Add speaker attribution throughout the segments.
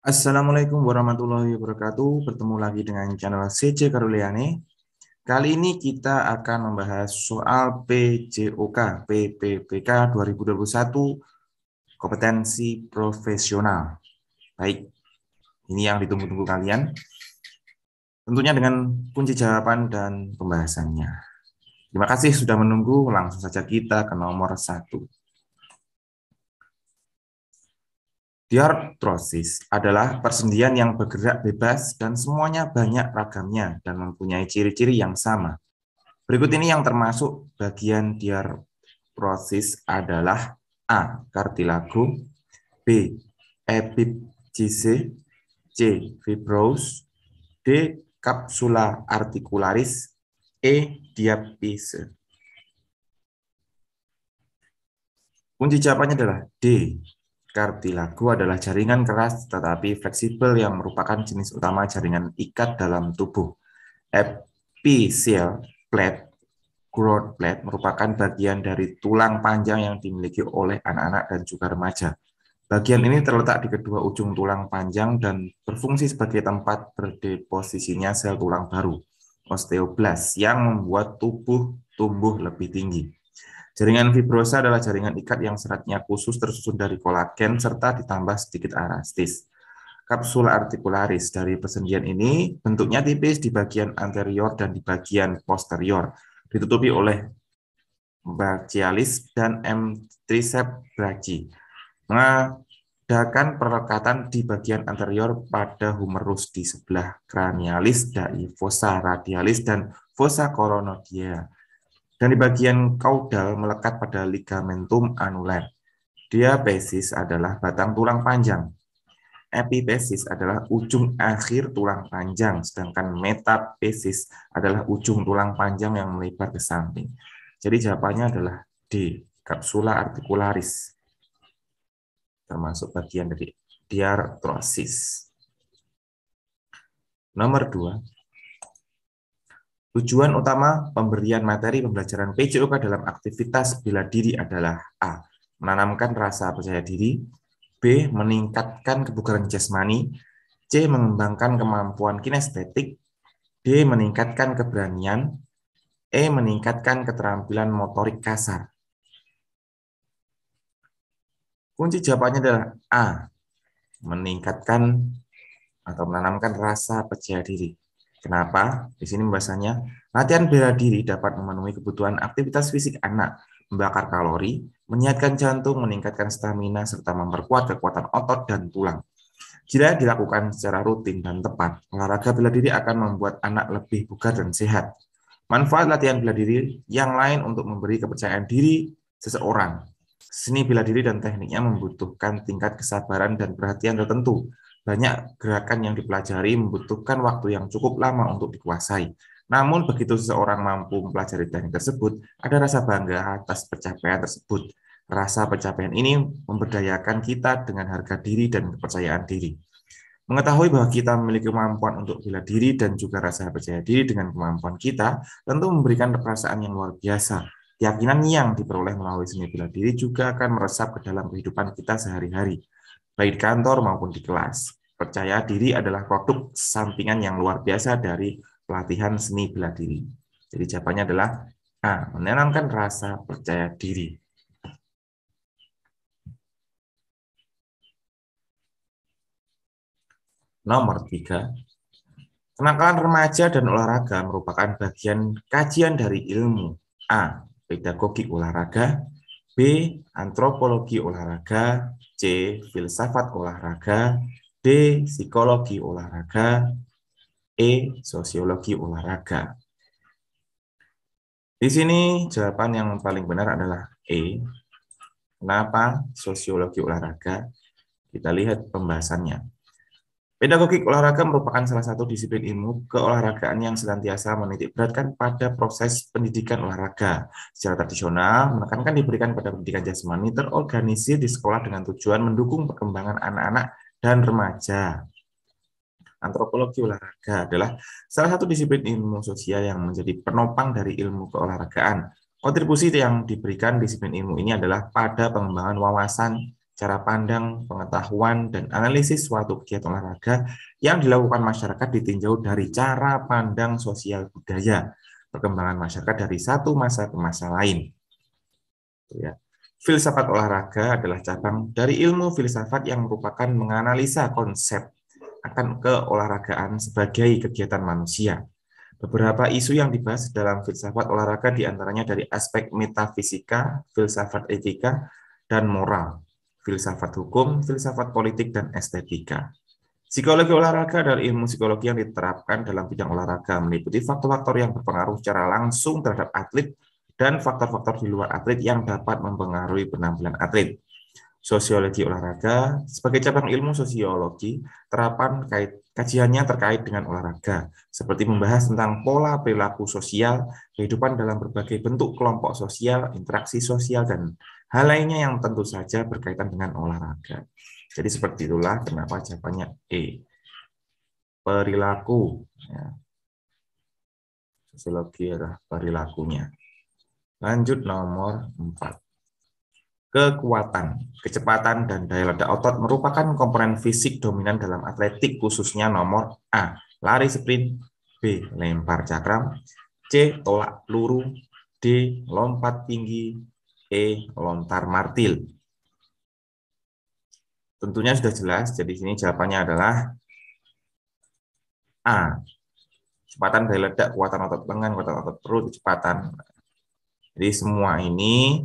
Speaker 1: Assalamualaikum warahmatullahi wabarakatuh. Bertemu lagi dengan channel CC Karuliane. Kali ini kita akan membahas soal PJOK PPPK 2021 kompetensi profesional. Baik. Ini yang ditunggu-tunggu kalian. Tentunya dengan kunci jawaban dan pembahasannya. Terima kasih sudah menunggu. Langsung saja kita ke nomor satu. Diartrosis adalah persendian yang bergerak bebas dan semuanya banyak ragamnya dan mempunyai ciri-ciri yang sama. Berikut ini yang termasuk bagian diartrosis adalah A. Kartilago B. Epiphyse C. Fibros D. Kapsula artikularis E. Diapise Kunci jawabannya adalah D. Kartilago adalah jaringan keras tetapi fleksibel yang merupakan jenis utama jaringan ikat dalam tubuh. Epicel plate, growth plate merupakan bagian dari tulang panjang yang dimiliki oleh anak-anak dan juga remaja. Bagian ini terletak di kedua ujung tulang panjang dan berfungsi sebagai tempat berdeposisinya sel tulang baru, osteoblas, yang membuat tubuh tumbuh lebih tinggi. Jaringan fibrosa adalah jaringan ikat yang seratnya khusus tersusun dari kolagen serta ditambah sedikit elastis. Kapsul artikularis dari persendian ini bentuknya tipis di bagian anterior dan di bagian posterior, ditutupi oleh brachialis dan M. tricep brachii. Mengadakan perlekatan di bagian anterior pada humerus di sebelah cranialis, fossa radialis, dan fossa coronoidea dan di bagian kaudal melekat pada ligamentum anuler. Diapesis adalah batang tulang panjang. Epipesis adalah ujung akhir tulang panjang, sedangkan metapesis adalah ujung tulang panjang yang melebar ke samping. Jadi jawabannya adalah D, kapsula artikularis Termasuk bagian dari diartrosis. Nomor dua, Tujuan utama pemberian materi pembelajaran PJOK dalam aktivitas bila diri adalah A. Menanamkan rasa percaya diri B. Meningkatkan kebugaran jasmani C. Mengembangkan kemampuan kinestetik D. Meningkatkan keberanian E. Meningkatkan keterampilan motorik kasar Kunci jawabannya adalah A. Meningkatkan atau menanamkan rasa percaya diri. Kenapa? Di sini pembahasannya, latihan bela diri dapat memenuhi kebutuhan aktivitas fisik anak, membakar kalori, menyehatkan jantung, meningkatkan stamina, serta memperkuat kekuatan otot dan tulang. Jika dilakukan secara rutin dan tepat, olahraga bela diri akan membuat anak lebih bugar dan sehat. Manfaat latihan bela diri yang lain untuk memberi kepercayaan diri seseorang. Seni bela diri dan tekniknya membutuhkan tingkat kesabaran dan perhatian tertentu banyak gerakan yang dipelajari membutuhkan waktu yang cukup lama untuk dikuasai. Namun begitu seseorang mampu mempelajari teknik tersebut, ada rasa bangga atas pencapaian tersebut. Rasa pencapaian ini memberdayakan kita dengan harga diri dan kepercayaan diri. Mengetahui bahwa kita memiliki kemampuan untuk bela diri dan juga rasa percaya diri dengan kemampuan kita tentu memberikan perasaan yang luar biasa. Keyakinan yang diperoleh melalui seni bela diri juga akan meresap ke dalam kehidupan kita sehari-hari baik di kantor maupun di kelas. Percaya diri adalah produk sampingan yang luar biasa dari pelatihan seni bela diri. Jadi jawabannya adalah A. Menanamkan rasa percaya diri. Nomor tiga, Kenakalan remaja dan olahraga merupakan bagian kajian dari ilmu A. Pedagogi olahraga B. Antropologi olahraga C. Filsafat olahraga D. Psikologi olahraga E. Sosiologi olahraga Di sini jawaban yang paling benar adalah E. Kenapa sosiologi olahraga? Kita lihat pembahasannya. Pedagogik olahraga merupakan salah satu disiplin ilmu keolahragaan yang senantiasa menitik pada proses pendidikan olahraga. Secara tradisional, menekankan diberikan pada pendidikan jasmani terorganisir di sekolah dengan tujuan mendukung perkembangan anak-anak dan remaja. Antropologi olahraga adalah salah satu disiplin ilmu sosial yang menjadi penopang dari ilmu keolahragaan. Kontribusi yang diberikan disiplin ilmu ini adalah pada pengembangan wawasan cara pandang, pengetahuan, dan analisis suatu kegiatan olahraga yang dilakukan masyarakat ditinjau dari cara pandang sosial budaya, perkembangan masyarakat dari satu masa ke masa lain. Gitu ya. Filsafat olahraga adalah cabang dari ilmu filsafat yang merupakan menganalisa konsep akan keolahragaan sebagai kegiatan manusia. Beberapa isu yang dibahas dalam filsafat olahraga diantaranya dari aspek metafisika, filsafat etika, dan moral filsafat hukum, hmm. filsafat politik, dan estetika. Psikologi olahraga adalah ilmu psikologi yang diterapkan dalam bidang olahraga, meliputi faktor-faktor yang berpengaruh secara langsung terhadap atlet dan faktor-faktor di luar atlet yang dapat mempengaruhi penampilan atlet. Sosiologi olahraga sebagai cabang ilmu sosiologi, terapan kait, kajiannya terkait dengan olahraga, seperti membahas tentang pola perilaku sosial, kehidupan dalam berbagai bentuk kelompok sosial, interaksi sosial, dan Hal lainnya yang tentu saja berkaitan dengan olahraga. Jadi seperti itulah kenapa jawabannya E. Perilaku. Ya. Sosiologi adalah perilakunya. Lanjut nomor 4. Kekuatan, kecepatan, dan daya ledak otot merupakan komponen fisik dominan dalam atletik khususnya nomor A. Lari sprint, B. Lempar cakram, C. Tolak peluru, D. Lompat tinggi, E. Lontar Martil. Tentunya sudah jelas, jadi sini jawabannya adalah A. Kecepatan dari ledak, kekuatan otot lengan, kekuatan otot perut, kecepatan. Jadi semua ini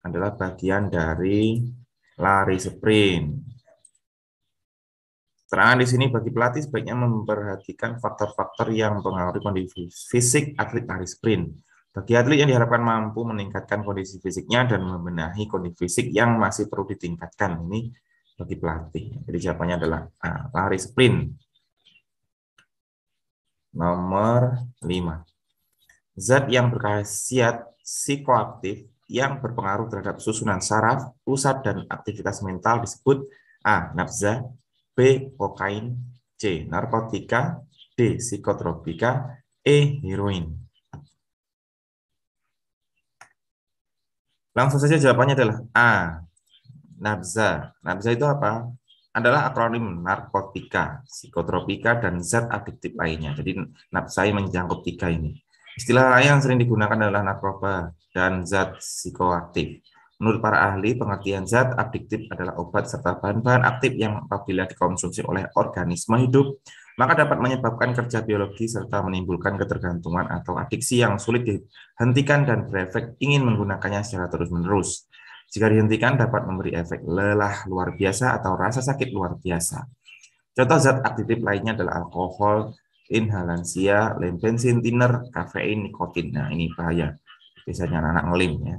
Speaker 1: adalah bagian dari lari sprint. Terangan di sini bagi pelatih sebaiknya memperhatikan faktor-faktor yang mempengaruhi kondisi fisik atlet lari sprint bagi atlet yang diharapkan mampu meningkatkan kondisi fisiknya dan membenahi kondisi fisik yang masih perlu ditingkatkan. Ini bagi pelatih. Jadi jawabannya adalah A, lari sprint. Nomor 5. Zat yang berkhasiat psikoaktif yang berpengaruh terhadap susunan saraf, pusat, dan aktivitas mental disebut A. Nafza, B. Kokain, C. Narkotika, D. Psikotropika, E. Heroin. Langsung saja jawabannya adalah A. Nabza. Nabza itu apa? Adalah akronim narkotika, psikotropika, dan zat adiktif lainnya. Jadi nabzai menjangkup tiga ini. Istilah lain yang sering digunakan adalah narkoba dan zat psikoaktif. Menurut para ahli, pengertian zat adiktif adalah obat serta bahan-bahan aktif yang apabila dikonsumsi oleh organisme hidup maka dapat menyebabkan kerja biologi serta menimbulkan ketergantungan atau adiksi yang sulit dihentikan dan berefek ingin menggunakannya secara terus-menerus. Jika dihentikan dapat memberi efek lelah luar biasa atau rasa sakit luar biasa. Contoh zat aktif lainnya adalah alkohol, inhalansia, lem bensin, tiner, kafein, nikotin. Nah, ini bahaya. Biasanya anak-anak ngelim ya,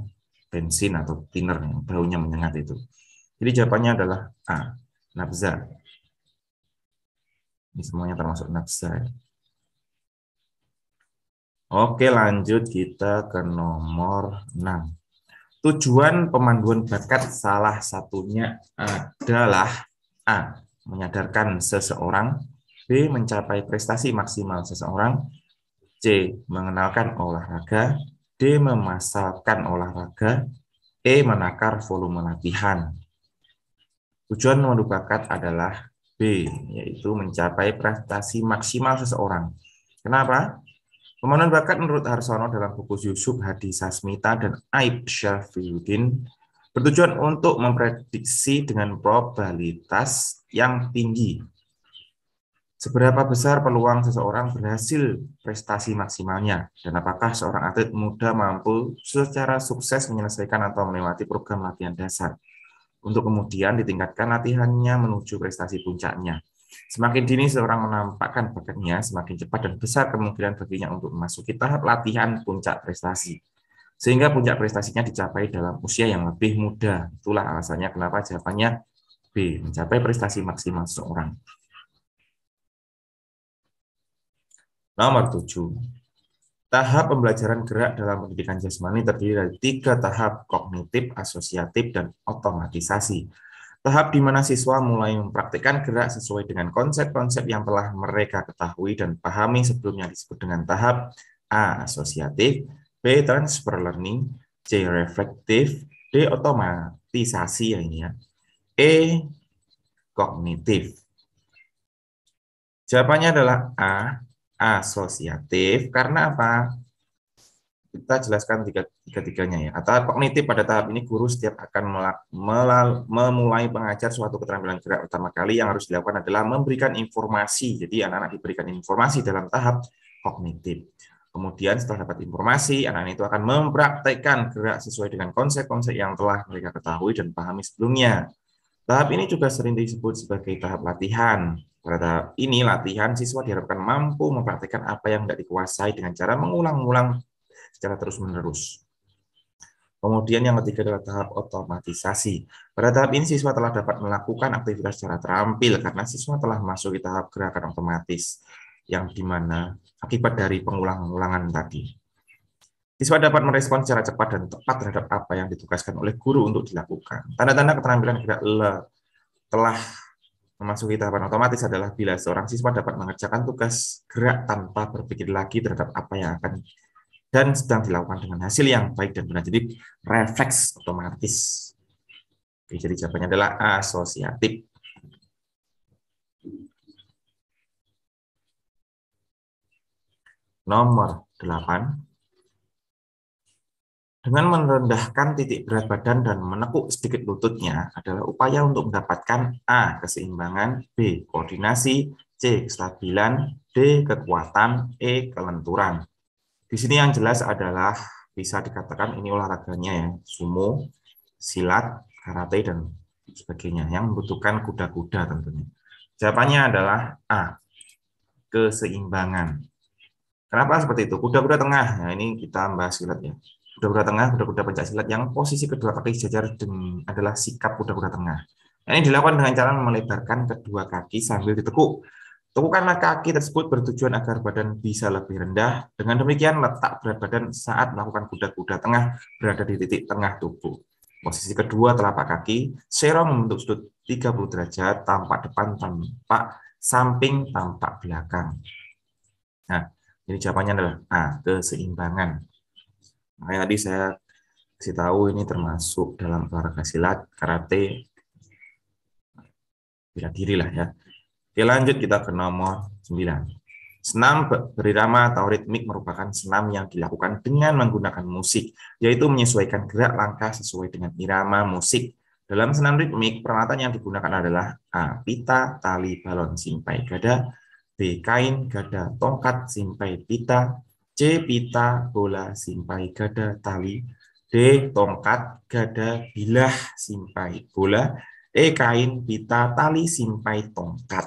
Speaker 1: bensin atau tiner yang baunya menyengat itu. Jadi jawabannya adalah A, nafza. Ini semuanya termasuk naksa. Ya. Oke, lanjut kita ke nomor 6. Tujuan pemanduan bakat salah satunya adalah A. Menyadarkan seseorang B. Mencapai prestasi maksimal seseorang C. Mengenalkan olahraga D. Memasalkan olahraga E. Menakar volume latihan Tujuan pemanduan bakat adalah B, yaitu mencapai prestasi maksimal seseorang. Kenapa? Pemenuhan bakat menurut Harsono dalam buku Yusuf Hadi Sasmita dan Aib Syafiuddin bertujuan untuk memprediksi dengan probabilitas yang tinggi seberapa besar peluang seseorang berhasil prestasi maksimalnya dan apakah seorang atlet muda mampu secara sukses menyelesaikan atau melewati program latihan dasar untuk kemudian ditingkatkan latihannya menuju prestasi puncaknya. Semakin dini seorang menampakkan bakatnya, semakin cepat dan besar kemungkinan baginya untuk memasuki tahap latihan puncak prestasi. Sehingga puncak prestasinya dicapai dalam usia yang lebih muda. Itulah alasannya kenapa jawabannya B, mencapai prestasi maksimal seorang. Nomor 7. Tahap pembelajaran gerak dalam pendidikan jasmani terdiri dari tiga tahap kognitif, asosiatif, dan otomatisasi. Tahap di mana siswa mulai mempraktikkan gerak sesuai dengan konsep-konsep yang telah mereka ketahui dan pahami sebelumnya disebut dengan tahap A. Asosiatif, B. Transfer learning, C. Reflektif, D. Otomatisasi ya ini ya, E. Kognitif. Jawabannya adalah A asosiatif karena apa? Kita jelaskan tiga, tiganya ya. Atau kognitif pada tahap ini guru setiap akan memulai pengajar suatu keterampilan gerak pertama kali yang harus dilakukan adalah memberikan informasi. Jadi anak-anak diberikan informasi dalam tahap kognitif. Kemudian setelah dapat informasi, anak-anak itu akan mempraktekkan gerak sesuai dengan konsep-konsep yang telah mereka ketahui dan pahami sebelumnya. Tahap ini juga sering disebut sebagai tahap latihan. Terhadap ini latihan siswa diharapkan mampu mempraktikkan apa yang tidak dikuasai dengan cara mengulang-ulang secara terus-menerus. Kemudian yang ketiga adalah tahap otomatisasi. Pada tahap ini siswa telah dapat melakukan aktivitas secara terampil karena siswa telah masuk di tahap gerakan otomatis yang dimana akibat dari pengulangan ulangan tadi. Siswa dapat merespon secara cepat dan tepat terhadap apa yang ditugaskan oleh guru untuk dilakukan. Tanda-tanda keterampilan gerak telah memasuki tahapan otomatis adalah bila seorang siswa dapat mengerjakan tugas gerak tanpa berpikir lagi terhadap apa yang akan dan sedang dilakukan dengan hasil yang baik dan benar. Jadi refleks otomatis. Oke, jadi jawabannya adalah asosiatif. Nomor 8. Dengan merendahkan titik berat badan dan menekuk sedikit lututnya adalah upaya untuk mendapatkan A. Keseimbangan B. Koordinasi C. Kestabilan D. Kekuatan E. Kelenturan Di sini yang jelas adalah bisa dikatakan ini olahraganya ya, sumo, silat, karate, dan sebagainya yang membutuhkan kuda-kuda tentunya. Jawabannya adalah A. Keseimbangan. Kenapa seperti itu? Kuda-kuda tengah. Nah, ini kita bahas silat ya kuda-kuda tengah, kuda-kuda silat yang posisi kedua kaki sejajar dengan adalah sikap kuda-kuda tengah. Nah, ini dilakukan dengan cara melebarkan kedua kaki sambil ditekuk. Tekukanlah kaki tersebut bertujuan agar badan bisa lebih rendah. Dengan demikian, letak berat badan saat melakukan kuda-kuda tengah berada di titik tengah tubuh. Posisi kedua telapak kaki, serong membentuk sudut 30 derajat, tampak depan tampak samping tampak belakang. Nah, ini jawabannya adalah A, keseimbangan. Makanya tadi saya kasih tahu ini termasuk dalam olahraga silat, karate, bela diri lah ya. Oke lanjut kita ke nomor 9. Senam berirama atau ritmik merupakan senam yang dilakukan dengan menggunakan musik, yaitu menyesuaikan gerak langkah sesuai dengan irama musik. Dalam senam ritmik, peralatan yang digunakan adalah A. Pita, tali, balon, simpai, gada B. Kain, gada, tongkat, simpai, pita C. Pita bola simpai gada tali. D. Tongkat gada bilah simpai bola. E. Kain pita tali simpai tongkat.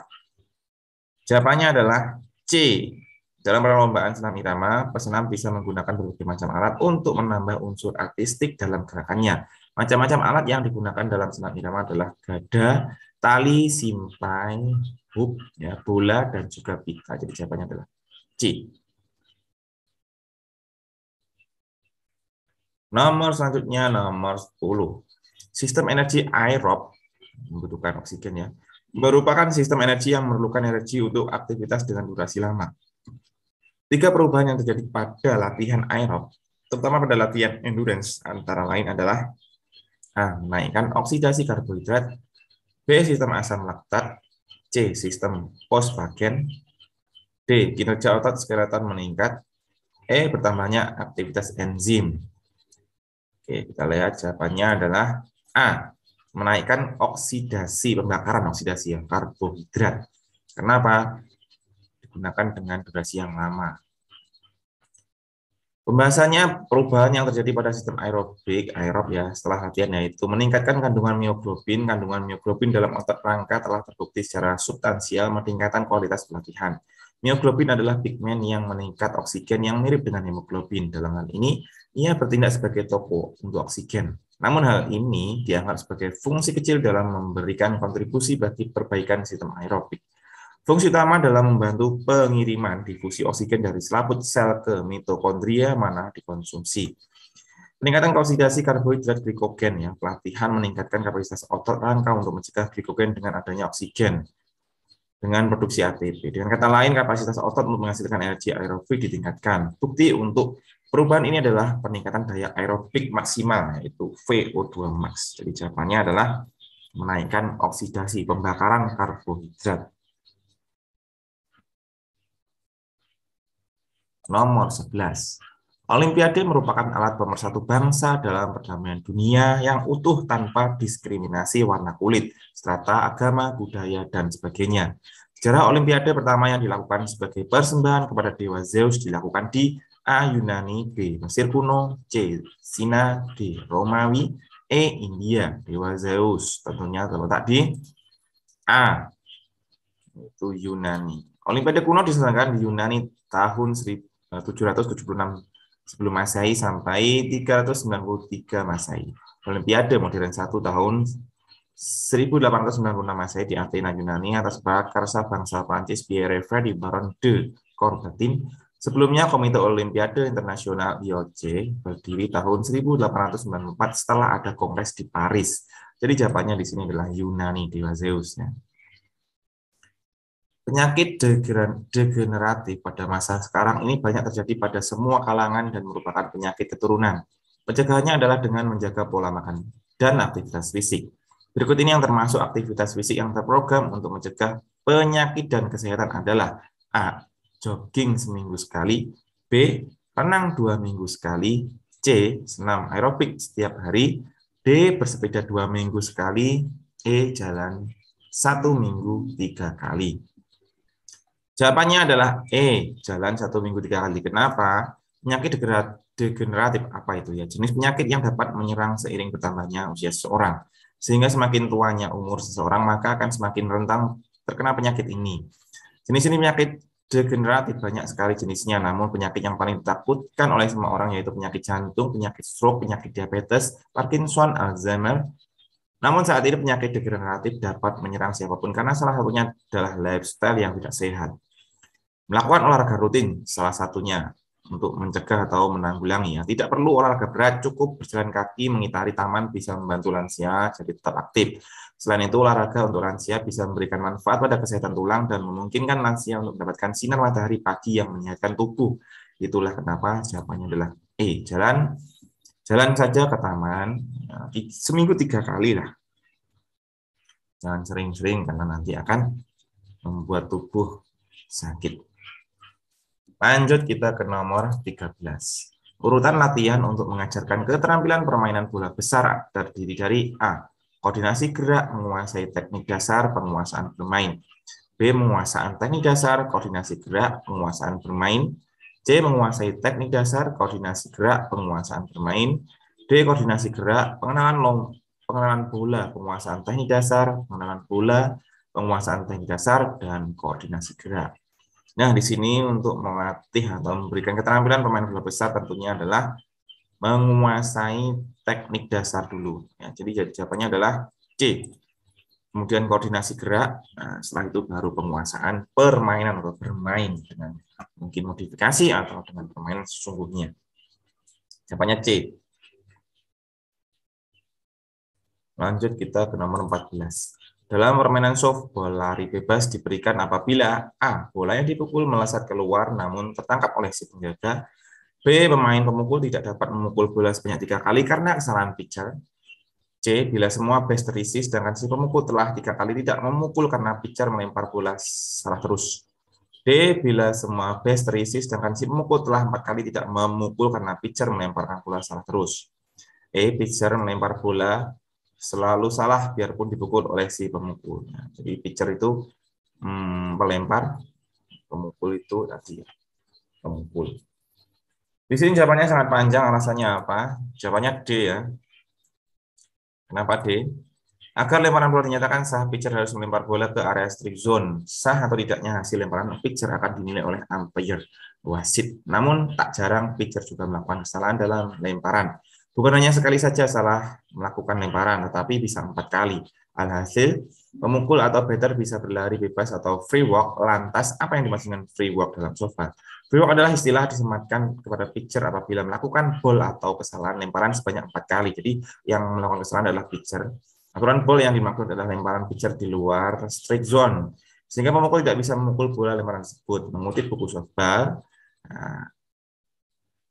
Speaker 1: Jawabannya adalah C. Dalam perlombaan senam irama, pesenam bisa menggunakan berbagai macam alat untuk menambah unsur artistik dalam gerakannya. Macam-macam alat yang digunakan dalam senam irama adalah gada, tali, simpai, hub, ya, bola, dan juga pita. Jadi jawabannya adalah C. Nomor selanjutnya nomor 10. Sistem energi aerob membutuhkan oksigen ya. Merupakan sistem energi yang memerlukan energi untuk aktivitas dengan durasi lama. Tiga perubahan yang terjadi pada latihan aerob, terutama pada latihan endurance antara lain adalah A. Menaikkan oksidasi karbohidrat, B. Sistem asam laktat, C. Sistem fosfagen D. Kinerja otot skeleton meningkat, E. Bertambahnya aktivitas enzim. Oke, kita lihat jawabannya adalah A. Menaikkan oksidasi pembakaran oksidasi yang karbohidrat. Kenapa? Digunakan dengan durasi yang lama. Pembahasannya perubahan yang terjadi pada sistem aerobik aerob ya setelah latihan yaitu meningkatkan kandungan mioglobin. Kandungan mioglobin dalam otot rangka telah terbukti secara substansial meningkatkan kualitas pelatihan. Mioglobin adalah pigmen yang meningkat oksigen yang mirip dengan hemoglobin. Dalam hal ini, ia bertindak sebagai toko untuk oksigen. Namun hal ini dianggap sebagai fungsi kecil dalam memberikan kontribusi bagi perbaikan sistem aerobik. Fungsi utama dalam membantu pengiriman difusi oksigen dari selaput sel ke mitokondria mana dikonsumsi. Peningkatan oksidasi karbohidrat glikogen ya, pelatihan meningkatkan kapasitas otot rangka untuk mencegah glikogen dengan adanya oksigen dengan produksi ATP. Dengan kata lain, kapasitas otot untuk menghasilkan energi aerobik ditingkatkan. Bukti untuk perubahan ini adalah peningkatan daya aerobik maksimal, yaitu VO2 max. Jadi jawabannya adalah menaikkan oksidasi, pembakaran karbohidrat. Nomor 11. Olimpiade merupakan alat pemersatu bangsa dalam perdamaian dunia yang utuh tanpa diskriminasi warna kulit, strata agama, budaya, dan sebagainya. Sejarah Olimpiade pertama yang dilakukan sebagai persembahan kepada Dewa Zeus dilakukan di A. Yunani, B. Mesir kuno, C. Sina, D. Romawi, E. India, Dewa Zeus. Tentunya terletak di A. Itu Yunani. Olimpiade kuno diselenggarakan di Yunani tahun 1776 sebelum Masehi sampai 393 Masehi. Olimpiade Modern 1 tahun 1896 Masehi di Athena Yunani atas prakarsa bangsa Prancis Pierre Revre di Baron de Corbetin. Sebelumnya Komite Olimpiade Internasional IOC berdiri tahun 1894 setelah ada kongres di Paris. Jadi jawabannya di sini adalah Yunani Dewa Zeus ya. Penyakit degeneratif pada masa sekarang ini banyak terjadi pada semua kalangan dan merupakan penyakit keturunan. Pencegahannya adalah dengan menjaga pola makan dan aktivitas fisik. Berikut ini yang termasuk aktivitas fisik yang terprogram untuk mencegah penyakit dan kesehatan adalah A. Jogging seminggu sekali B. Renang dua minggu sekali C. Senam aerobik setiap hari D. Bersepeda dua minggu sekali E. Jalan satu minggu tiga kali Jawabannya adalah E, jalan satu minggu tiga kali. Kenapa? Penyakit degeneratif apa itu ya? Jenis penyakit yang dapat menyerang seiring bertambahnya usia seseorang. Sehingga semakin tuanya umur seseorang, maka akan semakin rentang terkena penyakit ini. Jenis ini penyakit degeneratif banyak sekali jenisnya, namun penyakit yang paling ditakutkan oleh semua orang yaitu penyakit jantung, penyakit stroke, penyakit diabetes, Parkinson, Alzheimer, namun saat ini penyakit degeneratif dapat menyerang siapapun karena salah satunya adalah lifestyle yang tidak sehat. Melakukan olahraga rutin salah satunya untuk mencegah atau menanggulangi ya. Tidak perlu olahraga berat, cukup berjalan kaki, mengitari taman bisa membantu lansia jadi tetap aktif. Selain itu, olahraga untuk lansia bisa memberikan manfaat pada kesehatan tulang dan memungkinkan lansia untuk mendapatkan sinar matahari pagi yang menyehatkan tubuh. Itulah kenapa jawabannya adalah eh Jalan jalan saja ke taman ya, seminggu tiga kali lah. Jangan sering-sering karena nanti akan membuat tubuh sakit. Lanjut kita ke nomor 13. Urutan latihan untuk mengajarkan keterampilan permainan bola besar terdiri dari A. Koordinasi gerak menguasai teknik dasar penguasaan bermain. B. Menguasaan teknik dasar, koordinasi gerak, penguasaan bermain. C. Menguasai teknik dasar, koordinasi gerak, penguasaan bermain. D. Koordinasi gerak, pengenalan long, pengenalan bola, penguasaan teknik dasar, pengenalan bola, penguasaan teknik dasar, dan koordinasi gerak. Nah, di sini untuk melatih atau memberikan keterampilan pemain bola besar tentunya adalah menguasai teknik dasar dulu. Ya, jadi jawabannya adalah C. Kemudian koordinasi gerak, nah, setelah itu baru penguasaan permainan atau bermain dengan mungkin modifikasi atau dengan permainan sesungguhnya. Jawabannya C. Lanjut kita ke nomor 14. Dalam permainan soft bola lari bebas diberikan apabila A. Bola yang dipukul melesat keluar namun tertangkap oleh si penjaga. B. Pemain pemukul tidak dapat memukul bola sebanyak tiga kali karena kesalahan pitcher. C. Bila semua base terisi sedangkan si pemukul telah tiga kali tidak memukul karena pitcher melempar bola salah terus. D. Bila semua base terisi sedangkan si pemukul telah empat kali tidak memukul karena pitcher melemparkan bola salah terus. E. Pitcher melempar bola selalu salah biarpun dipukul oleh si pemukulnya. Jadi pitcher itu hmm, melempar, pemukul itu tadi ya, pemukul. Di sini jawabannya sangat panjang, alasannya apa? Jawabannya D ya. Kenapa D? Agar lemparan bola dinyatakan sah, pitcher harus melempar bola ke area strip zone. Sah atau tidaknya hasil lemparan pitcher akan dinilai oleh umpire wasit. Namun tak jarang pitcher juga melakukan kesalahan dalam lemparan. Bukan hanya sekali saja salah melakukan lemparan, tetapi bisa empat kali. Alhasil, pemukul atau batter bisa berlari bebas atau free walk. Lantas, apa yang dimaksud dengan free walk dalam softball? Free walk adalah istilah disematkan kepada pitcher apabila melakukan ball atau kesalahan lemparan sebanyak empat kali. Jadi, yang melakukan kesalahan adalah pitcher. Aturan ball yang dimaksud adalah lemparan pitcher di luar strike zone. Sehingga pemukul tidak bisa memukul bola lemparan tersebut. Mengutip buku softball, nah,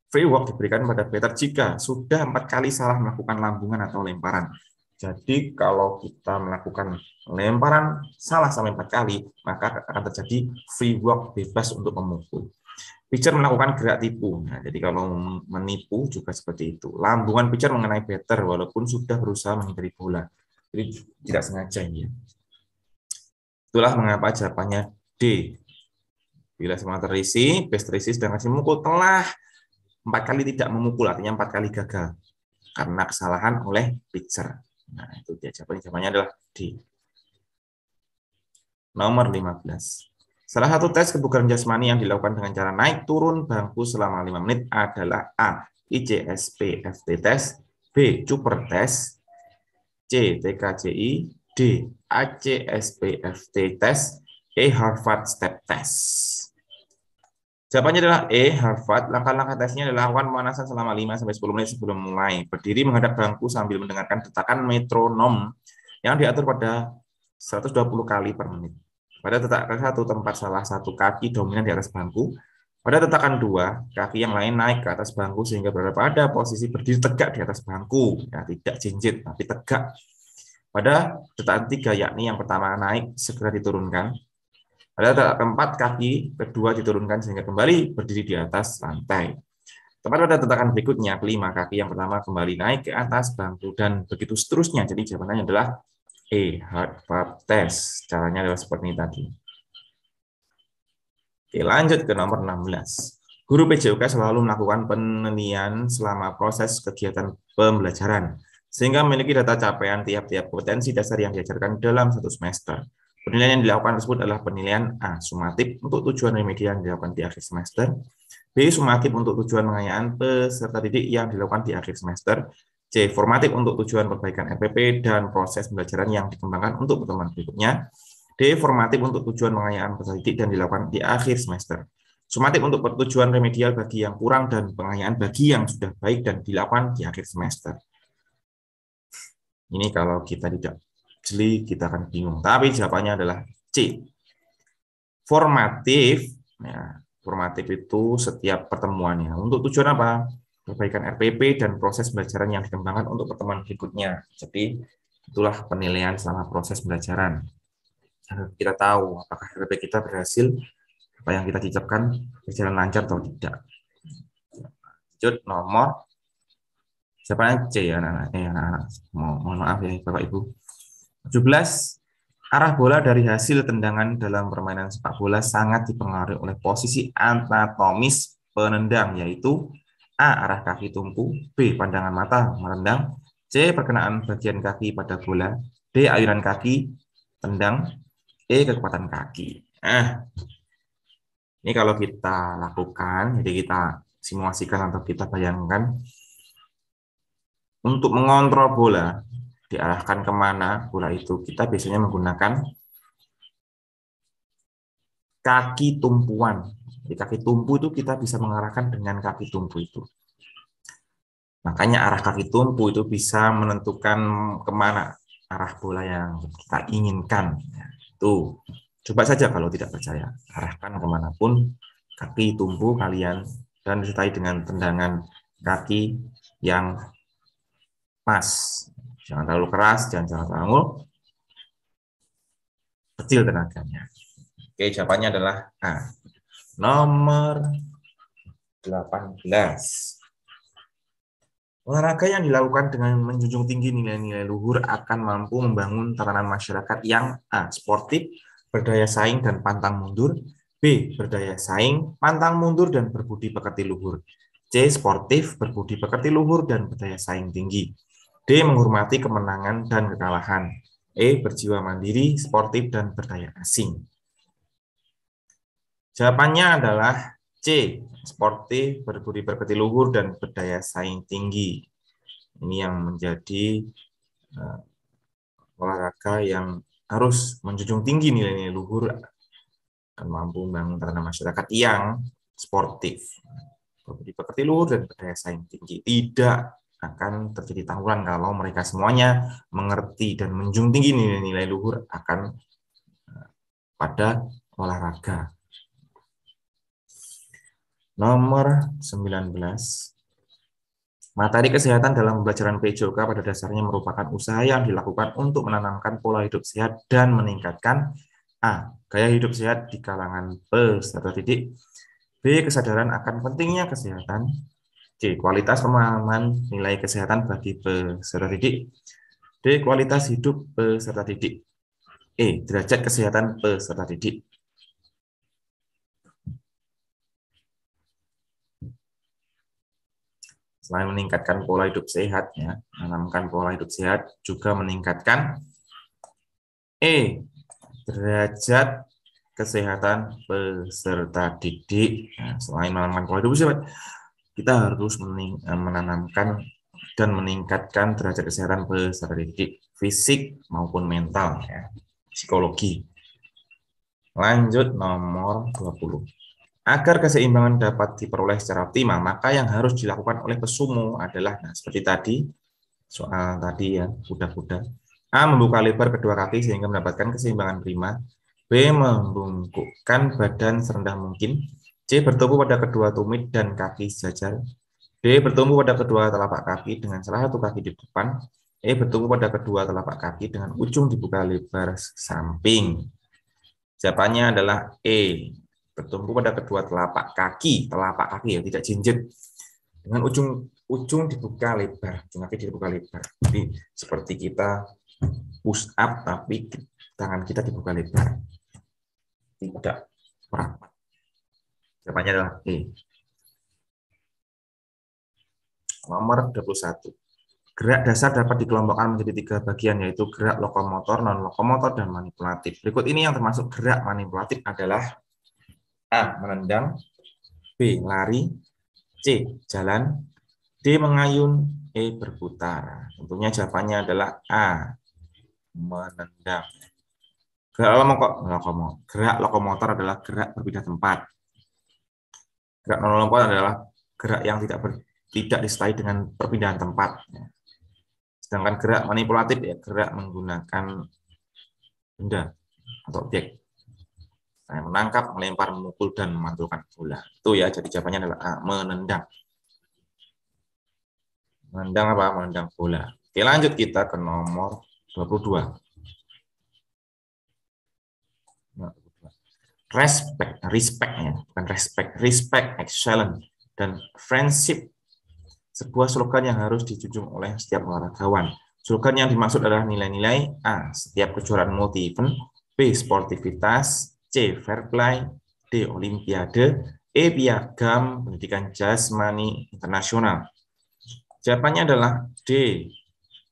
Speaker 1: Free walk diberikan pada Peter jika sudah empat kali salah melakukan lambungan atau lemparan. Jadi kalau kita melakukan lemparan salah sampai empat kali, maka akan terjadi free walk bebas untuk memukul. Pitcher melakukan gerak tipu. Nah, jadi kalau menipu juga seperti itu. Lambungan pitcher mengenai batter walaupun sudah berusaha menghindari bola. Jadi tidak sengaja Ya. Itulah mengapa jawabannya D. Bila semua terisi, base terisi sedang kasih mukul telah empat kali tidak memukul artinya empat kali gagal karena kesalahan oleh pitcher. Nah, itu dia jawabannya. Jawabannya adalah D. Nomor 15. Salah satu tes kebugaran jasmani yang dilakukan dengan cara naik turun bangku selama 5 menit adalah A. ICSPFT test, B. Cooper test, C. TKJI, D. ACSPFT test, E. Harvard step test. Jawabannya adalah E, Harvard. Langkah-langkah tesnya adalah lakukan pemanasan selama 5-10 menit sebelum mulai. Berdiri menghadap bangku sambil mendengarkan detakan metronom yang diatur pada 120 kali per menit. Pada tetakan satu tempat salah satu kaki dominan di atas bangku. Pada tetakan dua, kaki yang lain naik ke atas bangku sehingga berada pada posisi berdiri tegak di atas bangku. Ya, tidak jinjit, tapi tegak. Pada tetakan tiga, yakni yang pertama naik, segera diturunkan. Pada keempat, kaki kedua diturunkan sehingga kembali berdiri di atas lantai. Tepat pada tentakan berikutnya, kelima, kaki yang pertama kembali naik ke atas bangku dan begitu seterusnya. Jadi jawabannya adalah E, hard pop test. Caranya adalah seperti ini tadi. Oke, lanjut ke nomor 16. Guru PJOK selalu melakukan penelitian selama proses kegiatan pembelajaran, sehingga memiliki data capaian tiap-tiap potensi dasar yang diajarkan dalam satu semester. Penilaian yang dilakukan tersebut adalah penilaian A. Sumatif untuk tujuan remedial yang dilakukan di akhir semester. B. Sumatif untuk tujuan pengayaan peserta didik yang dilakukan di akhir semester. C. Formatif untuk tujuan perbaikan RPP dan proses pembelajaran yang dikembangkan untuk pertemuan berikutnya. D. Formatif untuk tujuan pengayaan peserta didik dan dilakukan di akhir semester. Sumatif untuk pertujuan remedial bagi yang kurang dan pengayaan bagi yang sudah baik dan dilakukan di akhir semester. Ini kalau kita tidak jeli kita akan bingung. Tapi jawabannya adalah C. Formatif, ya, formatif itu setiap pertemuannya. Untuk tujuan apa? Perbaikan RPP dan proses pembelajaran yang dikembangkan untuk pertemuan berikutnya. Jadi itulah penilaian selama proses pembelajaran. kita tahu apakah RPP kita berhasil, apa yang kita cicipkan berjalan lancar atau tidak. Lanjut nomor siapa yang C ya anak-anak, eh, anak-anak. Mohon maaf ya Bapak Ibu. 17. Arah bola dari hasil tendangan dalam permainan sepak bola sangat dipengaruhi oleh posisi anatomis penendang, yaitu A. Arah kaki tumpu, B. Pandangan mata merendang, C. Perkenaan bagian kaki pada bola, D. Aliran kaki tendang, E. Kekuatan kaki. Eh, ini kalau kita lakukan, jadi kita simulasikan atau kita bayangkan, untuk mengontrol bola, diarahkan kemana bola itu, kita biasanya menggunakan kaki tumpuan. Di kaki tumpu itu kita bisa mengarahkan dengan kaki tumpu itu. Makanya arah kaki tumpu itu bisa menentukan kemana arah bola yang kita inginkan. Ya, Tuh, coba saja kalau tidak percaya, arahkan kemanapun kaki tumpu kalian dan disertai dengan tendangan kaki yang pas Jangan terlalu keras, jangan terlalu angul. Kecil tenaganya. Oke, jawabannya adalah A. Nomor 18. Olahraga yang dilakukan dengan menjunjung tinggi nilai-nilai luhur akan mampu membangun tatanan masyarakat yang A. Sportif, berdaya saing dan pantang mundur. B. Berdaya saing, pantang mundur dan berbudi pekerti luhur. C. Sportif, berbudi pekerti luhur dan berdaya saing tinggi. D. Menghormati kemenangan dan kekalahan. E. Berjiwa mandiri, sportif, dan berdaya asing. Jawabannya adalah C. Sportif, berbudi berkati luhur, dan berdaya saing tinggi. Ini yang menjadi uh, olahraga yang harus menjunjung tinggi nilai-nilai luhur dan mampu membangun tanah masyarakat yang sportif. Berbudi berkati luhur dan berdaya saing tinggi. Tidak akan terjadi tawuran kalau mereka semuanya mengerti dan menjunjung tinggi nilai-nilai luhur akan eh, pada olahraga. Nomor 19. Materi kesehatan dalam pembelajaran PJOK pada dasarnya merupakan usaha yang dilakukan untuk menanamkan pola hidup sehat dan meningkatkan A. Gaya hidup sehat di kalangan peserta didik B. Kesadaran akan pentingnya kesehatan Kualitas pemahaman nilai kesehatan bagi peserta didik. D. Kualitas hidup peserta didik. E. Derajat kesehatan peserta didik. Selain meningkatkan pola hidup sehat, ya, menanamkan pola hidup sehat juga meningkatkan E. Derajat kesehatan peserta didik. Nah, selain menanamkan pola hidup sehat, kita harus eh, menanamkan dan meningkatkan derajat kesehatan peserta didik fisik maupun mental ya, psikologi. Lanjut nomor 20. Agar keseimbangan dapat diperoleh secara optimal, maka yang harus dilakukan oleh pesumu adalah nah seperti tadi soal tadi ya, kuda-kuda. A. Membuka lebar kedua kaki sehingga mendapatkan keseimbangan prima. B. Membungkukkan badan serendah mungkin. C. Bertumpu pada kedua tumit dan kaki sejajar. D. Bertumpu pada kedua telapak kaki dengan salah satu kaki di depan. E. Bertumpu pada kedua telapak kaki dengan ujung dibuka lebar samping. Jawabannya adalah E. Bertumpu pada kedua telapak kaki, telapak kaki ya, tidak jinjit. Dengan ujung ujung dibuka lebar, ujung kaki dibuka lebar. Jadi seperti kita push up tapi tangan kita dibuka lebar. Tidak merapat. Jawabannya adalah E. Nomor 21. Gerak dasar dapat dikelompokkan menjadi tiga bagian, yaitu gerak lokomotor, non-lokomotor, dan manipulatif. Berikut ini yang termasuk gerak manipulatif adalah A. Menendang B. Lari C. Jalan D. Mengayun E. Berputar Tentunya jawabannya adalah A. Menendang Gerak lokomotor, gerak lokomotor adalah gerak berpindah tempat. Gerak non lompat adalah gerak yang tidak ber, tidak disertai dengan perpindahan tempat. Ya. Sedangkan gerak manipulatif ya gerak menggunakan benda atau objek. Saya menangkap, melempar, memukul, dan memantulkan bola. Itu ya, jadi jawabannya adalah A, ah, menendang. Menendang apa? Menendang bola. Oke, lanjut kita ke nomor 22. respect, respect ya, bukan respect, respect, excellence dan friendship. Sebuah slogan yang harus dijunjung oleh setiap olahragawan. Slogan yang dimaksud adalah nilai-nilai A. Setiap kejuaraan multi event, B. Sportivitas, C. Fair play, D. Olimpiade, E. Piagam, pendidikan jasmani internasional. Jawabannya adalah D.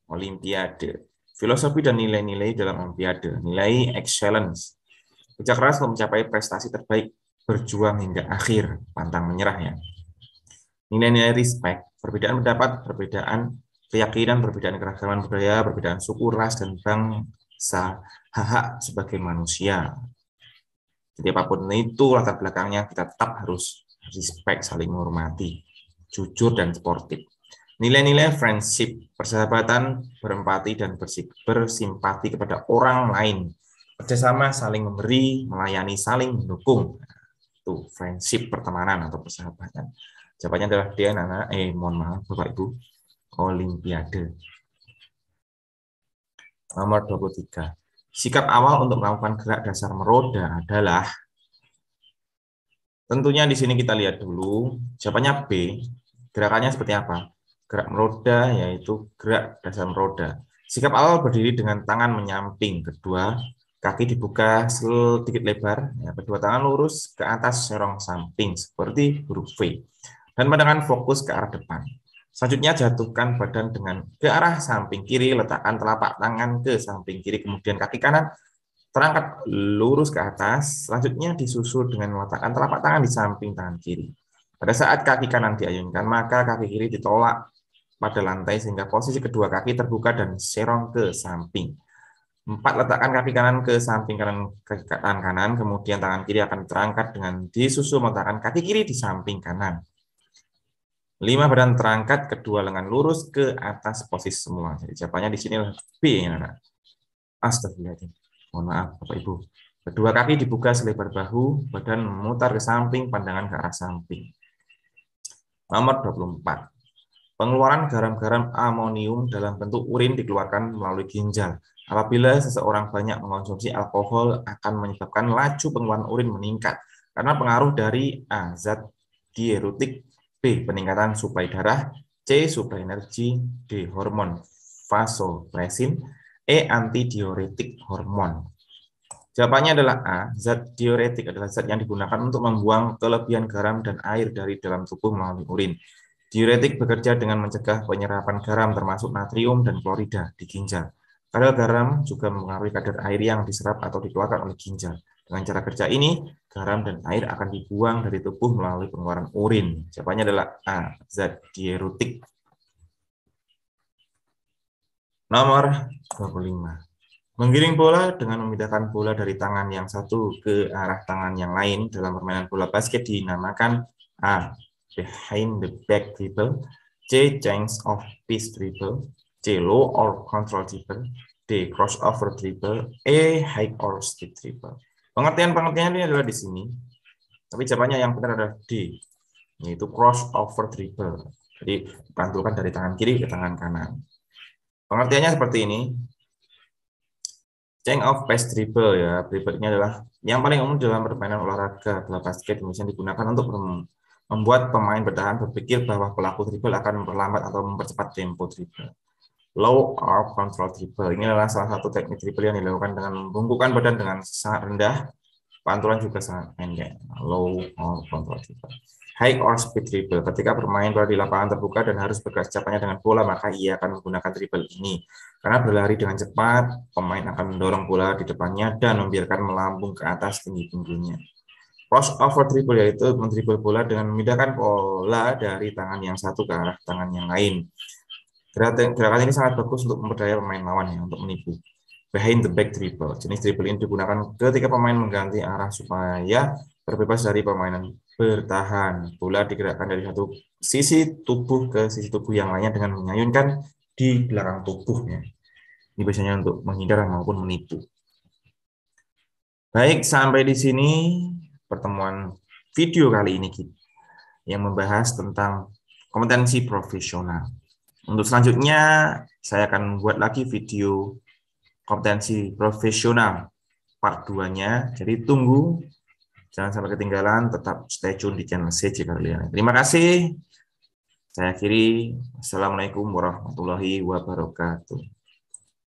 Speaker 1: Olimpiade. Filosofi dan nilai-nilai dalam Olimpiade, nilai excellence, Kerja keras untuk mencapai prestasi terbaik, berjuang hingga akhir, pantang menyerah ya. Nilai-nilai respect, perbedaan pendapat, perbedaan keyakinan, perbedaan keragaman budaya, perbedaan suku, ras, dan bangsa, hak-hak sebagai manusia. Jadi apapun itu latar belakangnya kita tetap harus respect, saling menghormati, jujur dan sportif. Nilai-nilai friendship, persahabatan, berempati dan bersimpati kepada orang lain kerjasama, saling memberi, melayani, saling mendukung. Itu friendship pertemanan atau persahabatan. Jawabannya adalah D, anak-anak. Eh, mohon maaf, Bapak Ibu. Olimpiade. Nomor 23. Sikap awal untuk melakukan gerak dasar meroda adalah tentunya di sini kita lihat dulu jawabannya B. Gerakannya seperti apa? Gerak meroda yaitu gerak dasar meroda. Sikap awal berdiri dengan tangan menyamping kedua kaki dibuka sedikit lebar, ya, kedua tangan lurus ke atas serong samping seperti huruf V. Dan pandangan fokus ke arah depan. Selanjutnya jatuhkan badan dengan ke arah samping kiri, letakkan telapak tangan ke samping kiri, kemudian kaki kanan terangkat lurus ke atas, selanjutnya disusul dengan meletakkan telapak tangan di samping tangan kiri. Pada saat kaki kanan diayunkan, maka kaki kiri ditolak pada lantai sehingga posisi kedua kaki terbuka dan serong ke samping. Empat, letakkan kaki kanan ke samping kanan kaki tangan kanan, kemudian tangan kiri akan terangkat dengan disusul meletakkan kaki kiri di samping kanan. Lima, badan terangkat, kedua lengan lurus ke atas posisi semua. Jadi jawabannya di sini lebih Ya, anak. Astagfirullahaladzim. Mohon maaf, Bapak Ibu. Kedua kaki dibuka selebar bahu, badan memutar ke samping, pandangan ke arah samping. Nomor 24. Pengeluaran garam-garam amonium dalam bentuk urin dikeluarkan melalui ginjal. Apabila seseorang banyak mengonsumsi alkohol akan menyebabkan laju pengeluaran urin meningkat karena pengaruh dari A. Zat diuretik, B. Peningkatan suplai darah, C. Suplai energi, D. Hormon vasopresin, E. Antidiuretik hormon. Jawabannya adalah A. Zat diuretik adalah zat yang digunakan untuk membuang kelebihan garam dan air dari dalam tubuh melalui urin. Diuretik bekerja dengan mencegah penyerapan garam termasuk natrium dan klorida di ginjal. Kadar garam juga mempengaruhi kadar air yang diserap atau dikeluarkan oleh ginjal. Dengan cara kerja ini, garam dan air akan dibuang dari tubuh melalui pengeluaran urin. Jawabannya adalah A. Zat diuretik. Nomor 25. Menggiring bola dengan memindahkan bola dari tangan yang satu ke arah tangan yang lain dalam permainan bola basket dinamakan A. Behind the back dribble, C. Change of piece dribble, C low or control triple, D crossover triple, E high or skip triple. pengertian pengertian ini adalah di sini. Tapi jawabannya yang benar adalah D, yaitu crossover triple. Jadi pantulkan dari tangan kiri ke tangan kanan. Pengertiannya seperti ini. Change of pace triple ya. triple ini adalah yang paling umum dalam permainan olahraga bola basket misalnya digunakan untuk membuat pemain bertahan berpikir bahwa pelaku triple akan memperlambat atau mempercepat tempo triple low or control triple. Ini adalah salah satu teknik triple yang dilakukan dengan membungkukan badan dengan sangat rendah, pantulan juga sangat pendek, low or control triple. High or speed triple. Ketika bermain bola di lapangan terbuka dan harus bergerak cepatnya dengan bola, maka ia akan menggunakan triple ini. Karena berlari dengan cepat, pemain akan mendorong bola di depannya dan membiarkan melambung ke atas tinggi tingginya. Cross over triple yaitu memetik bola dengan memindahkan bola dari tangan yang satu ke arah tangan yang lain. Gerakan, gerakan ini sangat bagus untuk memperdaya pemain lawan ya, untuk menipu. Behind the back triple. Jenis triple ini digunakan ketika pemain mengganti arah supaya terbebas dari permainan bertahan. Bola digerakkan dari satu sisi tubuh ke sisi tubuh yang lainnya dengan menyayunkan di belakang tubuhnya. Ini biasanya untuk menghindar maupun menipu. Baik, sampai di sini pertemuan video kali ini kita yang membahas tentang kompetensi profesional. Untuk selanjutnya, saya akan buat lagi video kompetensi profesional part 2-nya. Jadi tunggu, jangan sampai ketinggalan, tetap stay tune di channel CJ kalian. Terima kasih. Saya akhiri. Assalamualaikum warahmatullahi wabarakatuh.